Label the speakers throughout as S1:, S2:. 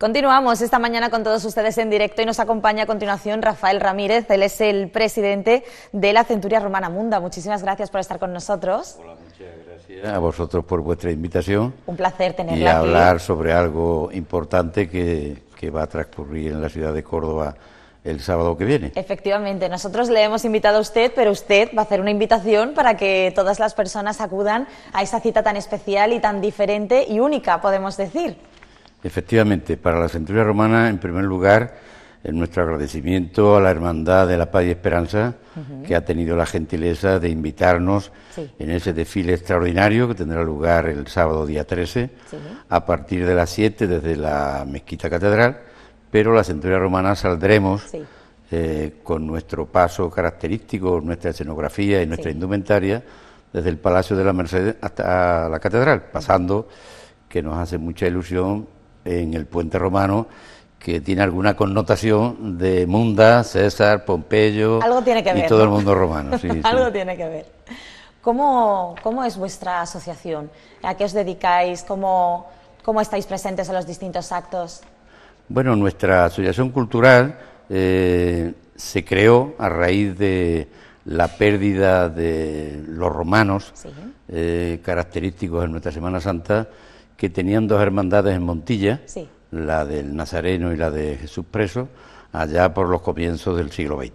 S1: Continuamos esta mañana con todos ustedes en directo y nos acompaña a continuación Rafael Ramírez. Él es el presidente de la Centuria Romana Munda. Muchísimas gracias por estar con nosotros. Hola, muchas
S2: gracias a vosotros por vuestra invitación.
S1: Un placer tenerla. Y hablar
S2: sobre algo importante que, que va a transcurrir en la ciudad de Córdoba el sábado que viene.
S1: Efectivamente, nosotros le hemos invitado a usted, pero usted va a hacer una invitación para que todas las personas acudan a esa cita tan especial y tan diferente y única, podemos decir.
S2: Efectivamente, para la centuria romana, en primer lugar, en nuestro agradecimiento a la Hermandad de la Paz y Esperanza, que ha tenido la gentileza de invitarnos en ese desfile extraordinario que tendrá lugar el sábado día 13, a partir de las 7 desde la Mezquita Catedral, pero la centuria romana saldremos eh, con nuestro paso característico, nuestra escenografía y nuestra indumentaria, desde el Palacio de la Merced hasta la Catedral, pasando, que nos hace mucha ilusión, en el puente romano que tiene alguna connotación de Munda, César, Pompeyo y todo el mundo romano. Sí, Algo
S1: tiene que ver. ¿Cómo, es vuestra asociación? ¿A qué os dedicáis? ¿Cómo, estáis presentes en los distintos actos?
S2: Bueno, nuestra asociación cultural eh, se creó a raíz de la pérdida de los romanos, eh, característicos en nuestra Semana Santa, que tenían dos hermandades en Montilla, la del Nazareno y la de Jesús Preso, allá por los comienzos del siglo XX.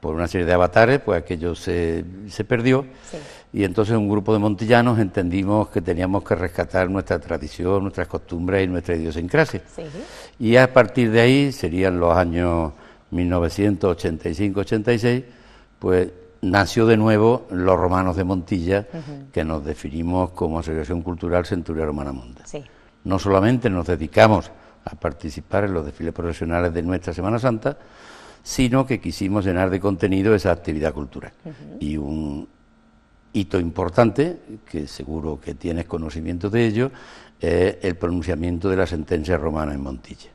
S2: Por una serie de avatares, pues aquello se, perdió. Y entonces un grupo de montillanos entendimos que teníamos que rescatar nuestra tradición, nuestras costumbres y nuestra idiosincrasia. Y a partir de ahí, serían los años 1985-86, pues nació de nuevo los romanos de Montilla, que nos definimos como Asociación Cultural Centuria Romana Munda. No solamente nos dedicamos a participar en los desfiles profesionales de nuestra Semana Santa, sino que quisimos llenar de contenido esa actividad cultural. Y un hito importante, que seguro que tienes conocimiento de ello, es el pronunciamiento de la sentencia romana en Montilla,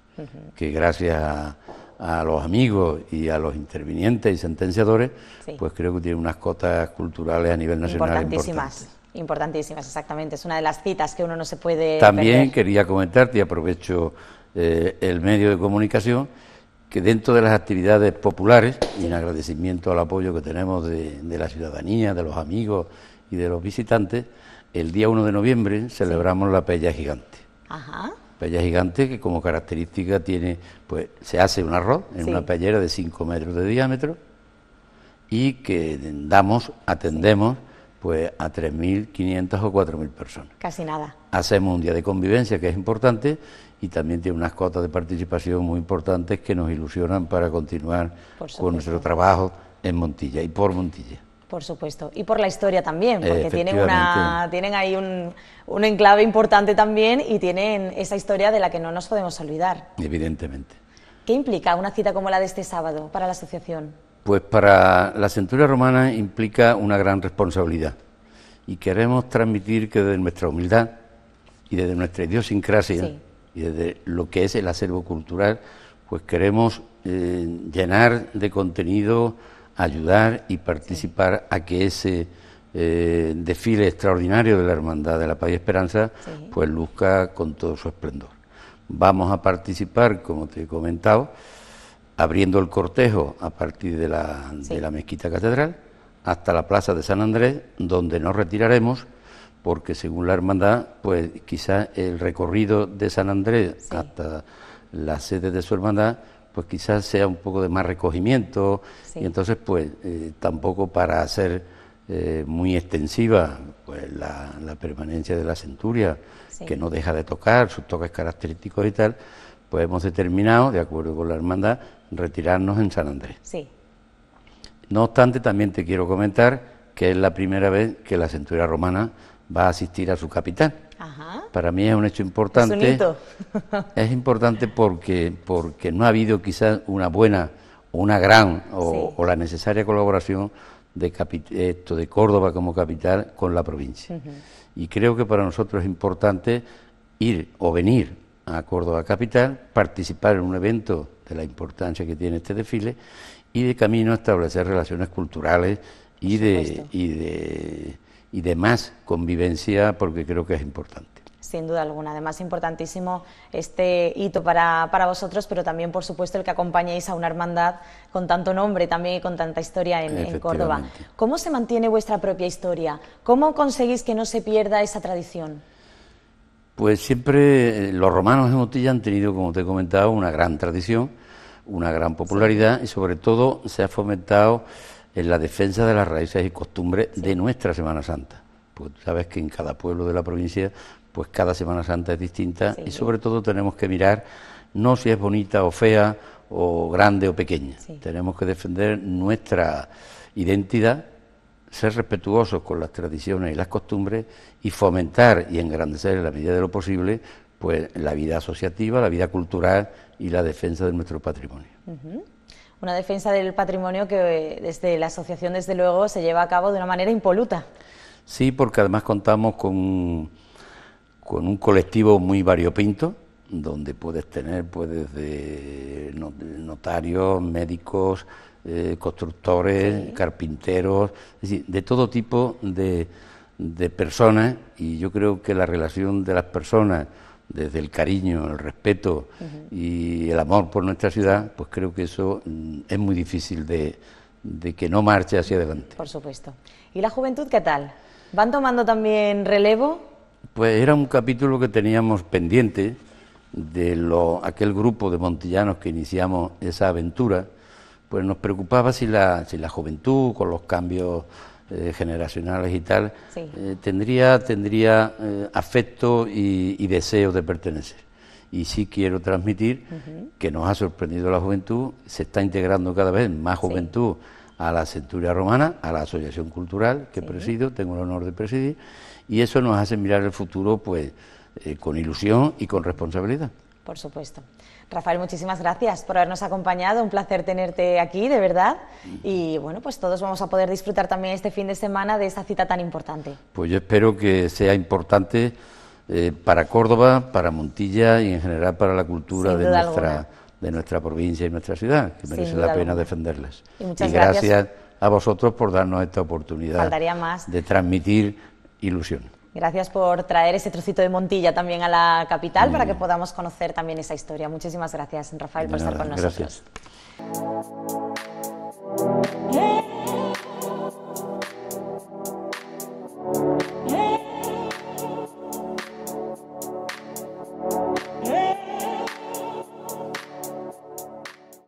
S2: que gracias a a los amigos y a los intervinientes y sentenciadores, pues creo que tiene unas cotas culturales a nivel nacional importantísimas.
S1: Importantísimas, exactamente. Es una de las citas que uno no se puede. También
S2: quería comentarte, y aprovecho eh, el medio de comunicación, que dentro de las actividades populares, y en agradecimiento al apoyo que tenemos de, la ciudadanía, de los amigos y de los visitantes, el día 1 de noviembre celebramos la Pella Gigante. Ajá paella gigante que como característica tiene, pues se hace un arroz en una paellera de 5 metros de diámetro y que damos, atendemos pues a 3.500 o 4.000 personas. Casi nada. Hacemos un día de convivencia que es importante y también tiene unas cuotas de participación muy importantes que nos ilusionan para continuar con nuestro trabajo en Montilla y por Montilla.
S1: Por supuesto. Y por la historia también, porque tienen, una, tienen ahí un, enclave importante también y tienen esa historia de la que no nos podemos olvidar.
S2: Evidentemente.
S1: ¿Qué implica una cita como la de este sábado para la asociación?
S2: Pues para la centuria romana implica una gran responsabilidad y queremos transmitir que desde nuestra humildad y desde nuestra idiosincrasia y desde lo que es el acervo cultural, pues queremos eh, llenar de contenido ayudar y participar a que ese eh, desfile extraordinario de la Hermandad de la Paz y Esperanza pues luzca con todo su esplendor. Vamos a participar, como te he comentado, abriendo el cortejo a partir de la, de la mezquita catedral hasta la plaza de San Andrés, donde nos retiraremos porque según la hermandad, pues quizás el recorrido de San Andrés hasta la sede de su hermandad pues quizás sea un poco de más recogimiento y entonces pues eh, tampoco para hacer eh, muy extensiva pues la, permanencia de la centuria que no deja de tocar sus toques característicos y tal pues hemos determinado de acuerdo con la hermandad retirarnos en San Andrés no obstante también te quiero comentar que es la primera vez que la centuria romana va a asistir a su capital para mí es un hecho importante. Es, importante porque, porque no ha habido quizás una buena, una gran o, la necesaria colaboración de, esto, de Córdoba como capital con la provincia. Y creo que para nosotros es importante ir o venir a Córdoba Capital, participar en un evento de la importancia que tiene este desfile y de camino a establecer relaciones culturales y de, y de y de más convivencia porque creo que es importante
S1: sin duda alguna. Además, importantísimo este hito para, vosotros, pero también, por supuesto, el que acompañéis a una hermandad con tanto nombre también y con tanta historia en, Córdoba. ¿Cómo se mantiene vuestra propia historia? ¿Cómo conseguís que no se pierda esa tradición?
S2: Pues siempre eh, los romanos de Motilla han tenido, como te he comentado, una gran tradición, una gran popularidad y sobre todo se ha fomentado en la defensa de las raíces y costumbres de nuestra Semana Santa. ...pues sabes que en cada pueblo de la provincia, pues cada Semana Santa es distinta y sobre todo tenemos que mirar no si es bonita o fea o grande o pequeña. Tenemos que defender nuestra identidad, ser respetuosos con las tradiciones y las costumbres y fomentar y engrandecer en la medida de lo posible pues la vida asociativa, la vida cultural y la defensa de nuestro patrimonio
S1: una defensa del patrimonio que eh, desde la asociación, desde luego, se lleva a cabo de una manera impoluta.
S2: Sí, porque además contamos con, con un colectivo muy variopinto, donde puedes tener pues notarios, médicos, eh, constructores, carpinteros, de todo tipo de, de personas y yo creo que la relación de las personas desde el cariño, el respeto y el amor por nuestra ciudad, pues creo que eso mm, es muy difícil de, que no marche hacia adelante.
S1: Por supuesto. ¿Y la juventud qué tal? ¿Van tomando también relevo?
S2: Pues era un capítulo que teníamos pendiente de lo, aquel grupo de montillanos que iniciamos esa aventura, pues nos preocupaba si la, si la juventud, con los cambios eh, generacionales y tal, eh, tendría, eh, afecto y, deseo de pertenecer. Y sí quiero transmitir que nos ha sorprendido la juventud, se está integrando cada vez más juventud a la Centuria Romana, a la Asociación Cultural que presido, tengo el honor de presidir, y eso nos hace mirar el futuro pues con ilusión y con responsabilidad.
S1: Por supuesto. Rafael, muchísimas gracias por habernos acompañado. Un placer tenerte aquí, de verdad. Y bueno, pues todos vamos a poder disfrutar también este fin de semana de esta cita tan importante.
S2: Pues yo espero que sea importante eh, para Córdoba, para Montilla y en general para la cultura de nuestra, de nuestra provincia y nuestra ciudad, que merece la pena defenderlas. Y, muchas y gracias, a vosotros por darnos esta oportunidad de transmitir ilusión.
S1: Gracias por traer ese trocito de Montilla también a la capital para que podamos conocer también esa historia. Muchísimas gracias, Rafael, por estar con nosotros.
S2: Gracias.